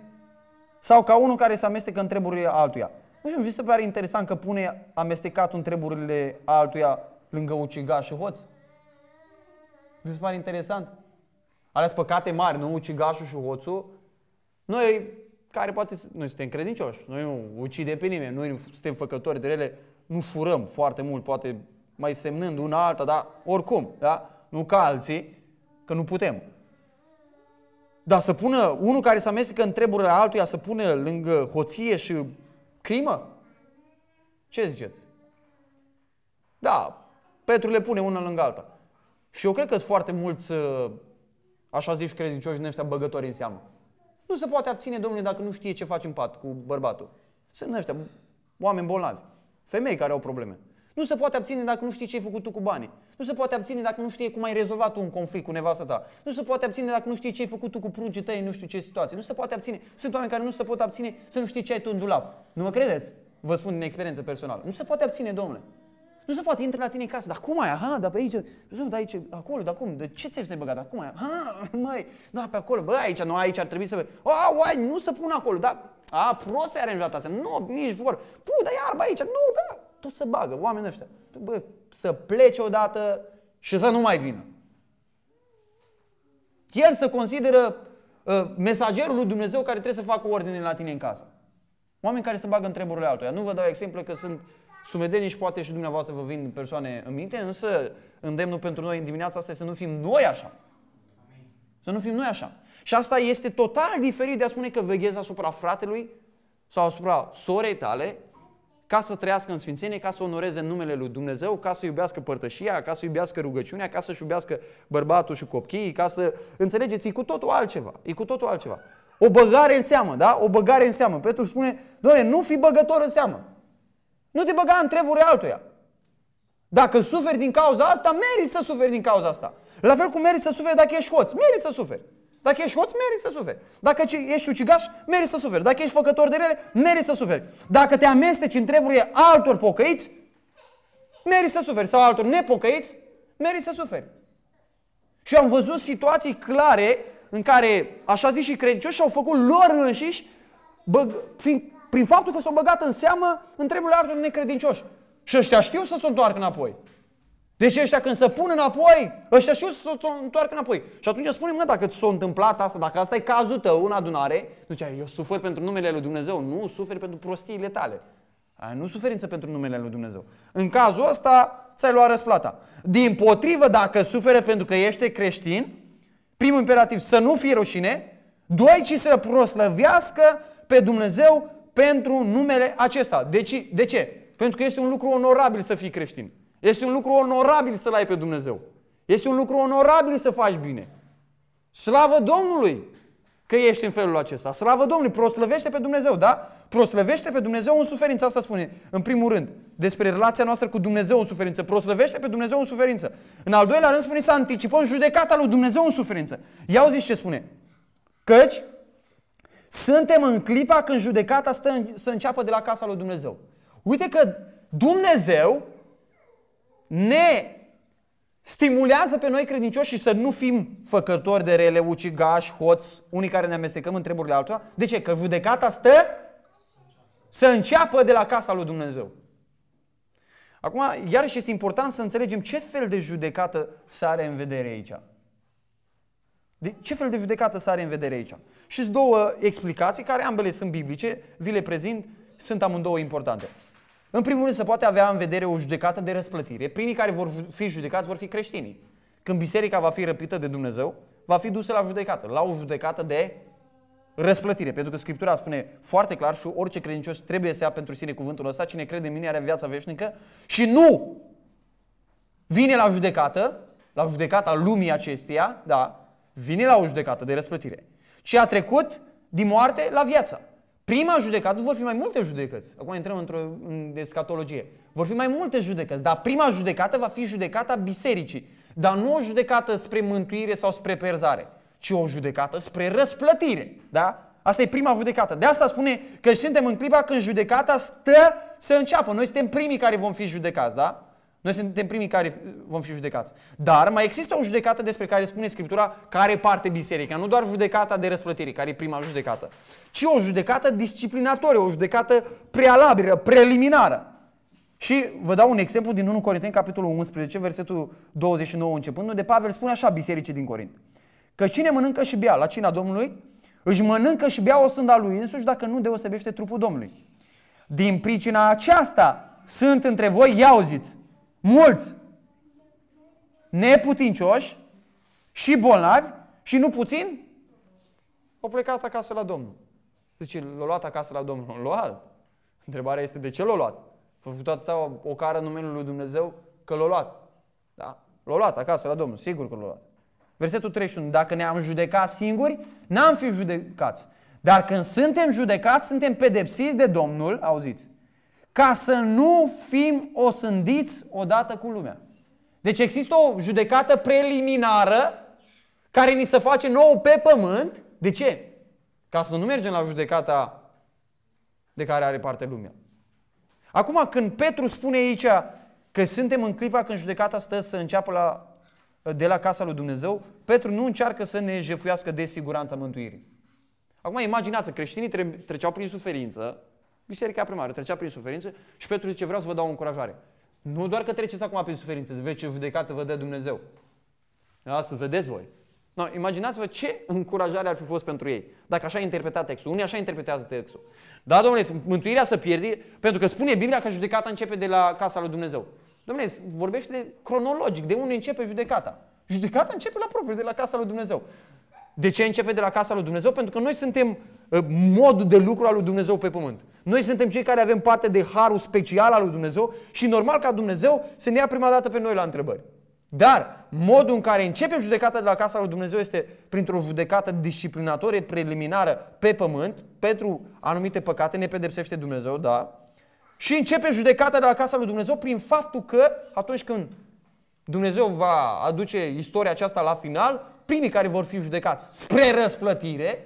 sau ca unul care se amestecă în treburile altuia. Nu știu, vi se pare interesant că pune amestecat în treburile altuia lângă ucigaș și hoț. Vi se pare interesant? ales păcate mari, nu? Ucigașul și hoțul. Noi, care poate, noi suntem credincioși, noi nu ucidem pe nimeni, noi suntem făcători de rele, nu furăm foarte mult, poate mai semnând una alta, dar oricum, da? Nu ca alții, că nu putem. Dar să pună unul care se amestecă în treburile altuia, să pună lângă hoție și crimă? Ce ziceți? Da, Petru le pune una lângă alta. Și eu cred că sunt foarte mulți uh, Așa zici credincioși din ăștia băgători în seamă. Nu se poate abține, domnule, dacă nu știe ce faci în pat cu bărbatul. Sunt ăștia oameni bolnavi, femei care au probleme. Nu se poate abține dacă nu știe ce ai făcut tu cu banii. Nu se poate abține dacă nu știe cum ai rezolvat un conflict cu nevasta ta. Nu se poate abține dacă nu știe ce ai făcut tu cu pruncii tăi, nu știu ce situație. Nu se poate abține. Sunt oameni care nu se pot abține să nu știe ce ai tu în dulap. Nu mă credeți? Vă spun din experiență personală. Nu se poate abține, domnule. Nu se poate intră la tine în casă, dar cum ai? Ha, dar pe aici, nu sunt aici, acolo, dar cum? De ce ți-ai băgat? Dar cum ai? Ha, măi, da, pe acolo, bă, aici, nu, aici ar trebui să... A, uai, nu se pun acolo, dar... A, prost ai aranjat asta, nu, nici vor. Pu, dar iarba aici, nu, bă, tu să bagă, oamenii ăștia. Bă, să plece odată și să nu mai vină. El să consideră uh, mesagerul lui Dumnezeu care trebuie să facă ordine la tine în casă. Oameni care se bagă în treburile altuia. Nu vă dau exemple că sunt sumedenii și poate și dumneavoastră vă vin persoane în minte, însă îndemnul pentru noi în dimineața asta este să nu fim noi așa. Să nu fim noi așa. Și asta este total diferit de a spune că veghezi asupra fratelui sau asupra sorei tale ca să trăiască în sfințenie, ca să onoreze numele lui Dumnezeu, ca să iubească părtășia, ca să iubească rugăciunea, ca să-și iubească bărbatul și copiii, ca să... Înțelegeți, e cu totul altceva. E cu totul altceva. O băgare în seamă, da? O băgare în seamă. Petru spune, doamne, nu fi băgător în seamă. Nu te băga în treburi altuia. Dacă suferi din cauza asta, meriți să suferi din cauza asta. La fel cum meriți să suferi dacă ești hoț, meriți să suferi. Dacă ești hoț, meriți să suferi. Dacă ești ucigaș, meriți să suferi. Dacă ești făcător de rele, meriți să suferi. Dacă te amesteci în treburile altor pocăiți, meriți să suferi. Sau altor nepocăiți, meriți să suferi. Și am văzut situații clare în care, așa zis și credincioși, și-au făcut lor înșiși, bă, fiind prin faptul că s-au băgat în seamă în treburile altor necredincioși. Și ăștia știu să se întoarcă înapoi. Deci ăștia când se pun înapoi, ăștia știu să se întoarcă înapoi. Și atunci spunem, mă, dacă ți s-a întâmplat asta, dacă asta e cazul tău în adunare, zice, eu sufer pentru numele lui Dumnezeu. Nu, suferi pentru prostiile tale. Aia nu suferință pentru numele lui Dumnezeu. În cazul ăsta, ți-ai luat răsplata. Din potrivă, dacă suferă pentru că ești creștin, primul imperativ, să nu fie rușine, doi, ci să proslăvească pe Dumnezeu pentru numele acesta. Deci, de ce? Pentru că este un lucru onorabil să fii creștin. Este un lucru onorabil să-L ai pe Dumnezeu. Este un lucru onorabil să faci bine. Slavă Domnului că ești în felul acesta. Slavă Domnului, proslăvește pe Dumnezeu, da? Proslăvește pe Dumnezeu în suferință, asta spune în primul rând despre relația noastră cu Dumnezeu în suferință. Proslăvește pe Dumnezeu în suferință. În al doilea rând spune să anticipăm judecata lui Dumnezeu în suferință. Ia uzi ce spune. Căci suntem în clipa când judecata stă în, să înceapă de la casa lui Dumnezeu. Uite că Dumnezeu ne stimulează pe noi credincioși și să nu fim făcători de rele, ucigași, hoți, unii care ne amestecăm în treburile altora. De ce? Că judecata stă să înceapă de la casa lui Dumnezeu. Acum, iarăși este important să înțelegem ce fel de judecată sare în vedere aici. De ce fel de judecată să are în vedere aici? Și două explicații care ambele sunt biblice, vi le prezint, sunt amândouă importante. În primul rând se poate avea în vedere o judecată de răsplătire. Primii care vor fi judecați vor fi creștinii. Când biserica va fi răpită de Dumnezeu, va fi dusă la judecată, la o judecată de răsplătire. Pentru că Scriptura spune foarte clar și orice credincios trebuie să ia pentru sine cuvântul ăsta, cine crede în mine are viața veșnică și nu vine la judecată, la judecata lumii acesteia, da, vine la o judecată de răsplătire. Și a trecut din moarte la viață. Prima judecată vor fi mai multe judecăți. Acum intrăm într-o în escatologie. Vor fi mai multe judecăți, dar prima judecată va fi judecata bisericii. Dar nu o judecată spre mântuire sau spre perzare, ci o judecată spre răsplătire. Da? Asta e prima judecată. De asta spune că suntem în clipa când judecata stă să înceapă. Noi suntem primii care vom fi judecați, da? Noi suntem primii care vom fi judecați. Dar mai există o judecată despre care spune Scriptura care parte biserica, nu doar judecata de răsplătire, care e prima judecată, ci o judecată disciplinatorie, o judecată prealabilă, preliminară. Și vă dau un exemplu din 1 Corinteni, capitolul 11, versetul 29 începând, unde Pavel spune așa bisericii din Corint. Că cine mănâncă și bea la cina Domnului, își mănâncă și bea o sânda lui însuși dacă nu deosebește trupul Domnului. Din pricina aceasta sunt între voi iauziți, mulți neputincioși și bolnavi și nu puțin au plecat acasă la Domnul. Zice, l-a luat acasă la Domnul. L-a Întrebarea este de ce l-a luat? A făcut atâta o cară numele lui Dumnezeu că l-a luat. Da? L-a luat acasă la Domnul, sigur că l-a luat. Versetul 31. Dacă ne-am judecat singuri, n-am fi judecați. Dar când suntem judecați, suntem pedepsiți de Domnul, auziți, ca să nu fim osândiți odată cu lumea. Deci există o judecată preliminară care ni se face nou pe pământ. De ce? Ca să nu mergem la judecata de care are parte lumea. Acum când Petru spune aici că suntem în clipa când judecata stă să înceapă la, de la casa lui Dumnezeu, Petru nu încearcă să ne jefuiască de siguranța mântuirii. Acum imaginați, creștinii treceau prin suferință, biserica primară, trecea prin suferință și Petru zice, vreau să vă dau o încurajare. Nu doar că treceți acum prin suferință, îți vezi ce judecată vă dă Dumnezeu. Da, să vedeți voi. No, imaginați-vă ce încurajare ar fi fost pentru ei, dacă așa interpreta textul. Unii așa interpretează textul. Da, domnule, mântuirea să pierde, pentru că spune Biblia că judecata începe de la casa lui Dumnezeu. Domnule, vorbește de, cronologic, de unde începe judecata. Judecata începe la propriu, de la casa lui Dumnezeu. De ce începe de la casa lui Dumnezeu? Pentru că noi suntem Ă, modul de lucru al lui Dumnezeu pe pământ. Noi suntem cei care avem parte de harul special al lui Dumnezeu și normal ca Dumnezeu să ne ia prima dată pe noi la întrebări. Dar modul în care începem judecata de la casa lui Dumnezeu este printr-o judecată disciplinatorie preliminară pe pământ, pentru anumite păcate, ne pedepsește Dumnezeu, da? Și începem judecata de la casa lui Dumnezeu prin faptul că atunci când Dumnezeu va aduce istoria aceasta la final, primii care vor fi judecați spre răsplătire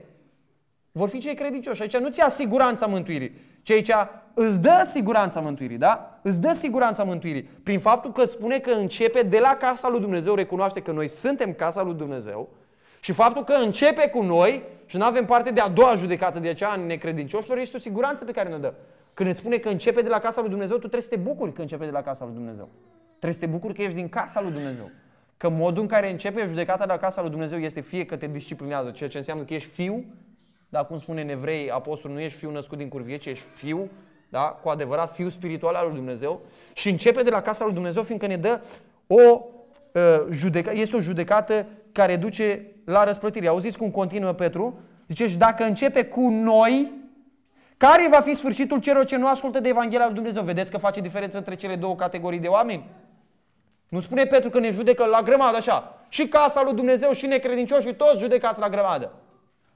vor fi cei credincioși. Aici nu-ți ia siguranța mântuirii, Cei ce îți dă siguranța mântuirii, da? Îți dă siguranța mântuirii. Prin faptul că spune că începe de la casa lui Dumnezeu, recunoaște că noi suntem casa lui Dumnezeu și faptul că începe cu noi și nu avem parte de a doua judecată de aceea necredincioșilor, este o siguranță pe care ne dă. Când îți spune că începe de la casa lui Dumnezeu, tu trebuie să te bucuri că începe de la casa lui Dumnezeu. Trebuie să te bucuri că ești din casa lui Dumnezeu. Că modul în care începe judecata de la casa lui Dumnezeu este fie că te disciplinează, ceea ce înseamnă că ești fiu dar cum spune în evrei, apostolul, nu ești fiu născut din curvie, ci ești fiu, da? cu adevărat fiu spiritual al lui Dumnezeu. Și începe de la casa lui Dumnezeu, fiindcă ne dă o uh, judecată, este o judecată care duce la răsplătire. Auziți cum continuă Petru? Zice, și dacă începe cu noi, care va fi sfârșitul celor ce nu ascultă de Evanghelia lui Dumnezeu? Vedeți că face diferență între cele două categorii de oameni? Nu spune Petru că ne judecă la grămadă așa. Și casa lui Dumnezeu și necredincioșii toți judecați la grămadă.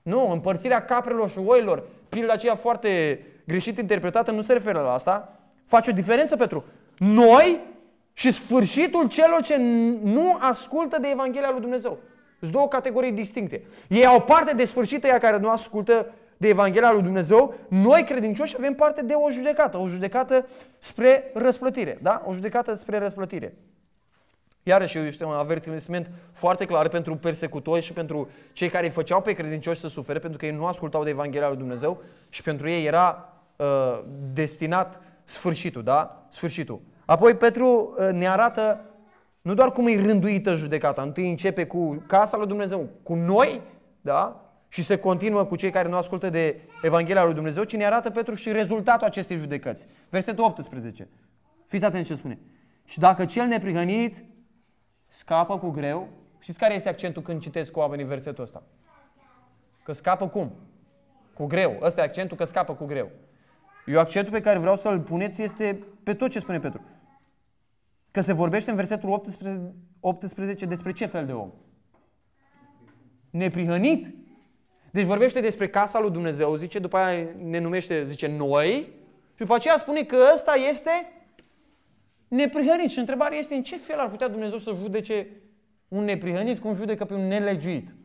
Nu, împărțirea caprelor și oilor, pilda aceea foarte greșit interpretată, nu se referă la asta. Face o diferență pentru noi și sfârșitul celor ce nu ascultă de Evanghelia lui Dumnezeu. Sunt două categorii distincte. Ei au parte de sfârșită, ea care nu ascultă de Evanghelia lui Dumnezeu, noi credincioși avem parte de o judecată, o judecată spre răsplătire, da? O judecată spre răsplătire. Iarăși este un avertisment foarte clar pentru persecutori și pentru cei care îi făceau pe credincioși să sufere, pentru că ei nu ascultau de Evanghelia lui Dumnezeu și pentru ei era uh, destinat sfârșitul, da? Sfârșitul. Apoi Petru uh, ne arată nu doar cum e rânduită judecata, întâi începe cu casa lui Dumnezeu, cu noi, da? Și se continuă cu cei care nu ascultă de Evanghelia lui Dumnezeu, ci ne arată Petru și rezultatul acestei judecăți. Versetul 18. Fiți atenți ce spune. Și dacă cel neprihănit scapă cu greu. Știți care este accentul când citesc cu oamenii versetul ăsta? Că scapă cum? Cu greu. Ăsta e accentul că scapă cu greu. Eu accentul pe care vreau să-l puneți este pe tot ce spune Petru. Că se vorbește în versetul 18, 18 despre ce fel de om? Neprihănit. Deci vorbește despre casa lui Dumnezeu, zice, după aia ne numește, zice, noi, și după aceea spune că ăsta este neprihănit. Și întrebarea este în ce fel ar putea Dumnezeu să judece un neprihănit cum judecă pe un nelegiuit.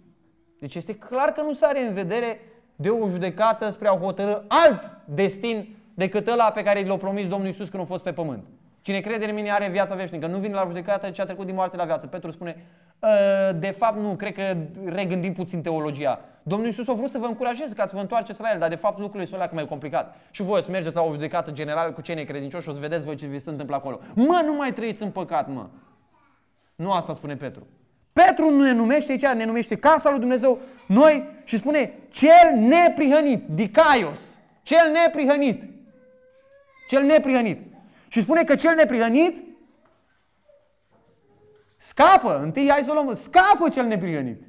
Deci este clar că nu se are în vedere de o judecată spre a hotărâ alt destin decât ăla pe care l-a promis Domnul Isus când a fost pe pământ. Cine crede în mine are viața veșnică. Nu vine la judecată ce a trecut din moarte la viață. Petru spune, ă, de fapt nu, cred că regândim puțin teologia. Domnul Iisus a vrut să vă încurajeze ca să vă întoarceți la El, dar de fapt lucrurile sunt alea mai complicat. Și voi o să mergeți la o judecată generală cu cei necredincioși și o să vedeți voi ce vi se întâmplă acolo. Mă, nu mai trăiți în păcat, mă! Nu asta spune Petru. Petru ne numește aici, ne numește casa lui Dumnezeu, noi și spune cel neprihănit, dicaios, cel neprihănit. Cel neprihănit. Și spune că cel neprihănit scapă, întâi hai să o luăm, scapă cel neprihănit.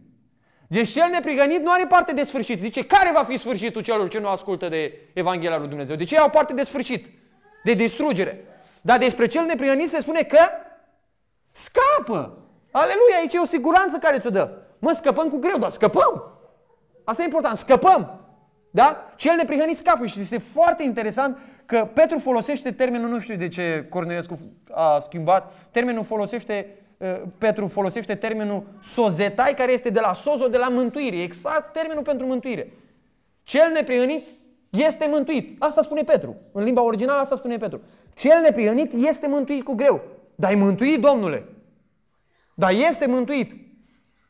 Deci cel neprigănit nu are parte de sfârșit. Zice, care va fi sfârșitul celor ce nu ascultă de Evanghelia lui Dumnezeu? Deci ce? au parte de sfârșit, de distrugere. Dar despre cel neprigănit se spune că scapă. Aleluia, aici e o siguranță care ți-o dă. Mă, scăpăm cu greu, dar scăpăm. Asta e important, scăpăm. Da? Cel neprihănit scapă și este foarte interesant că Petru folosește termenul, nu știu de ce Cornelescu a schimbat, termenul folosește Eh, Petru folosește termenul sozetai, care este de la sozo, de la mântuire. Exact termenul pentru mântuire. Cel neprihănit este mântuit. Asta spune Petru. În limba originală asta spune Petru. Cel neprihănit este mântuit cu greu. Dar e mântuit, domnule. Dar este mântuit.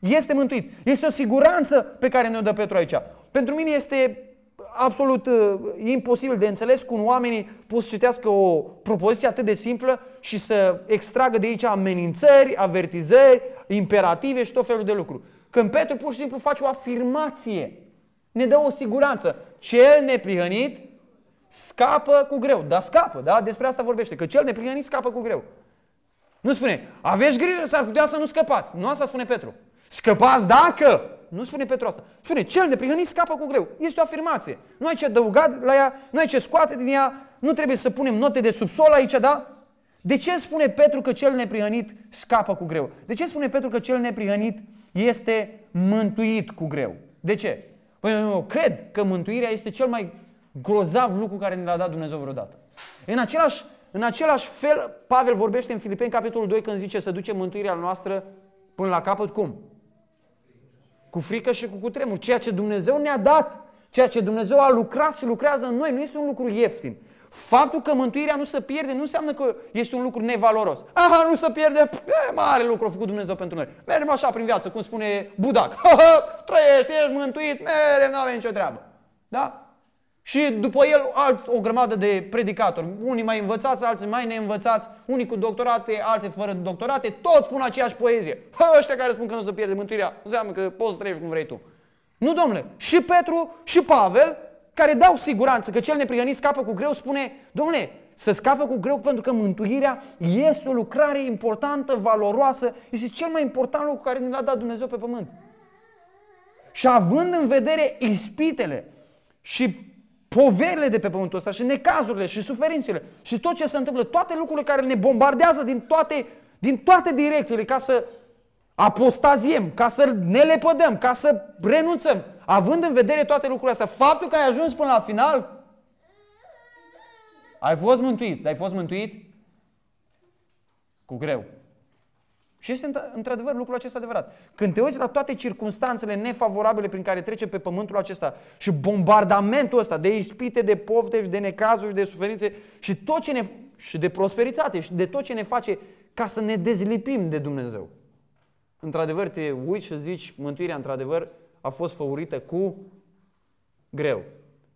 Este mântuit. Este o siguranță pe care ne-o dă Petru aici. Pentru mine este absolut uh, imposibil de înțeles cum oamenii pot să citească o propoziție atât de simplă și să extragă de aici amenințări, avertizări, imperative și tot felul de lucruri. Când Petru pur și simplu face o afirmație, ne dă o siguranță. Cel neprihănit scapă cu greu. Da, scapă, da? Despre asta vorbește, că cel neprihănit scapă cu greu. Nu spune, aveți grijă, s-ar putea să nu scăpați. Nu asta spune Petru. Scăpați dacă nu spune Petru asta. Spune, cel neprihănit scapă cu greu. Este o afirmație. Nu ai ce adăugat la ea, nu ai ce scoate din ea, nu trebuie să punem note de subsol aici, da? De ce spune Petru că cel neprihănit scapă cu greu? De ce spune Petru că cel neprihănit este mântuit cu greu? De ce? Păi eu cred că mântuirea este cel mai grozav lucru care ne l-a dat Dumnezeu vreodată. În același, în același fel, Pavel vorbește în Filipeni, capitolul 2, când zice să ducem mântuirea noastră până la capăt. Cum? Cu frică și cu cutremur. Ceea ce Dumnezeu ne-a dat, ceea ce Dumnezeu a lucrat și lucrează în noi, nu este un lucru ieftin. Faptul că mântuirea nu se pierde nu înseamnă că este un lucru nevaloros. Aha, nu se pierde, e mare lucru a făcut Dumnezeu pentru noi. Mergem așa prin viață, cum spune Budac. Ha, ha, trăiești, ești mântuit, merem, nu avem nicio treabă. Da? Și după el alt, o grămadă de predicatori. Unii mai învățați, alții mai neînvățați, unii cu doctorate, alții fără doctorate, toți spun aceeași poezie. Ha, ăștia care spun că nu se pierde mântuirea, înseamnă că poți să trăiești cum vrei tu. Nu, domnule, și Petru și Pavel care dau siguranță, că cel neprihănit scapă cu greu, spune, domnule, să scapă cu greu pentru că mântuirea este o lucrare importantă, valoroasă, este cel mai important lucru care ne l-a dat Dumnezeu pe pământ. Și având în vedere ispitele și poverile de pe pământul ăsta și necazurile și suferințele și tot ce se întâmplă, toate lucrurile care ne bombardează din toate, din toate direcțiile ca să apostaziem, ca să ne lepădăm, ca să renunțăm, având în vedere toate lucrurile astea. Faptul că ai ajuns până la final, ai fost mântuit, ai fost mântuit cu greu. Și este într-adevăr lucrul acesta adevărat. Când te uiți la toate circunstanțele nefavorabile prin care trece pe pământul acesta și bombardamentul ăsta de ispite, de pofte și de necazuri și de suferințe și, tot ce ne, și de prosperitate și de tot ce ne face ca să ne dezlipim de Dumnezeu într-adevăr te uiți și zici, mântuirea într-adevăr a fost făurită cu greu,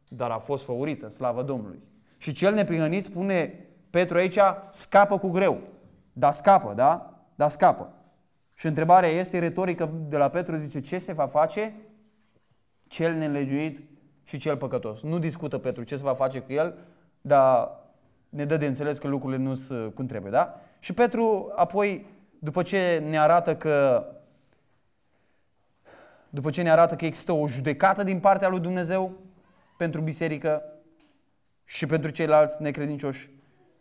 dar a fost făurită, slavă Domnului. Și cel neprihănit spune Petru aici, scapă cu greu. Dar scapă, da? Dar scapă. Și întrebarea este retorică de la Petru, zice, ce se va face cel nelegiuit și cel păcătos? Nu discută Petru ce se va face cu el, dar ne dă de înțeles că lucrurile nu sunt cum trebuie, da? Și Petru apoi după ce ne arată că după ce ne arată că există o judecată din partea lui Dumnezeu pentru biserică și pentru ceilalți necredincioși,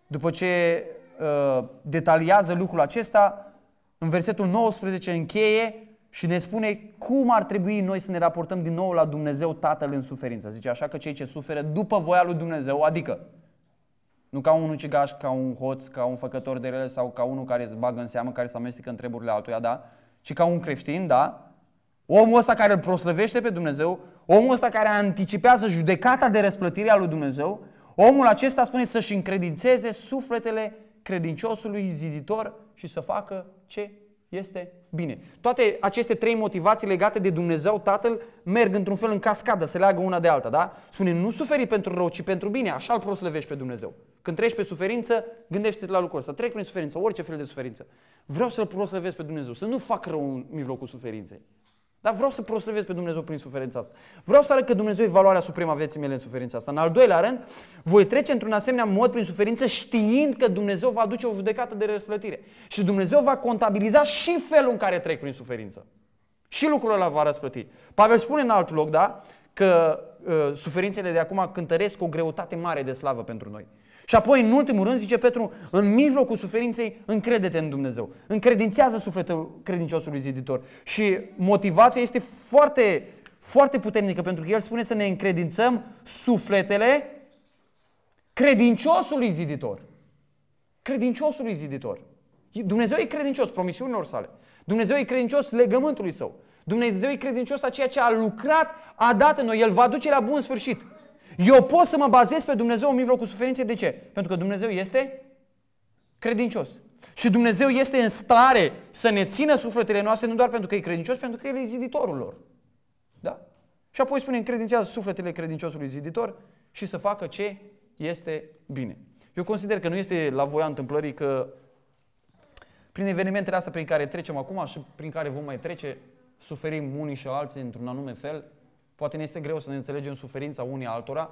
după ce uh, detaliază lucrul acesta, în versetul 19 încheie și ne spune cum ar trebui noi să ne raportăm din nou la Dumnezeu Tatăl în suferință. Zice așa că cei ce suferă după voia lui Dumnezeu, adică nu ca un ucigaș, ca un hoț, ca un făcător de rele sau ca unul care îți bagă în seamă, care se amestecă în treburile altuia, da? Ci ca un creștin, da? Omul ăsta care îl proslăvește pe Dumnezeu, omul ăsta care anticipează judecata de răsplătire a lui Dumnezeu, omul acesta spune să-și încredințeze sufletele credinciosului ziditor și să facă ce este bine. Toate aceste trei motivații legate de Dumnezeu Tatăl merg într-un fel în cascadă, se leagă una de alta, da? Spune, nu suferi pentru rău, ci pentru bine, așa îl proslăvești pe Dumnezeu. Când treci pe suferință, gândește-te la lucrul ăsta. Trec prin suferință, orice fel de suferință. Vreau să-L proslăvesc pe Dumnezeu, să nu fac rău în mijlocul suferinței. Dar vreau să proslăvesc pe Dumnezeu prin suferința asta. Vreau să arăt că Dumnezeu e valoarea supremă a vieții mele în suferința asta. În al doilea rând, voi trece într-un asemenea mod prin suferință știind că Dumnezeu va aduce o judecată de răsplătire. Și Dumnezeu va contabiliza și felul în care trec prin suferință. Și lucrul ăla va răsplăti. Pavel spune în altul loc, da, că uh, suferințele de acum cântăresc o greutate mare de slavă pentru noi. Și apoi, în ultimul rând, zice Petru, în mijlocul suferinței, încredete în Dumnezeu. Încredințează sufletul credinciosului ziditor. Și motivația este foarte, foarte puternică, pentru că el spune să ne încredințăm sufletele credinciosului ziditor. Credinciosului ziditor. Dumnezeu e credincios promisiunilor sale. Dumnezeu e credincios legământului său. Dumnezeu e credincios a ceea ce a lucrat, a dat în noi. El va duce la bun sfârșit. Eu pot să mă bazez pe Dumnezeu în mijlocul suferinței. De ce? Pentru că Dumnezeu este credincios. Și Dumnezeu este în stare să ne țină sufletele noastre nu doar pentru că e credincios, pentru că El e ziditorul lor. Da? Și apoi spune încredințează sufletele credinciosului ziditor și să facă ce este bine. Eu consider că nu este la voia întâmplării că prin evenimentele astea prin care trecem acum și prin care vom mai trece, suferim unii și alții într-un anume fel, Poate ne este greu să ne înțelegem suferința unii altora,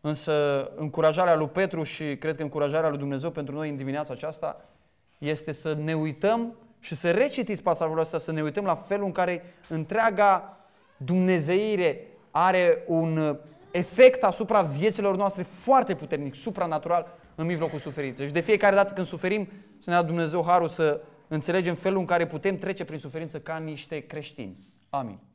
însă încurajarea lui Petru și cred că încurajarea lui Dumnezeu pentru noi în dimineața aceasta este să ne uităm și să recitiți pasajul ăsta, să ne uităm la felul în care întreaga dumnezeire are un efect asupra vieților noastre foarte puternic, supranatural, în mijlocul suferinței. Și de fiecare dată când suferim, să ne dea Dumnezeu harul să înțelegem felul în care putem trece prin suferință ca niște creștini. Amin.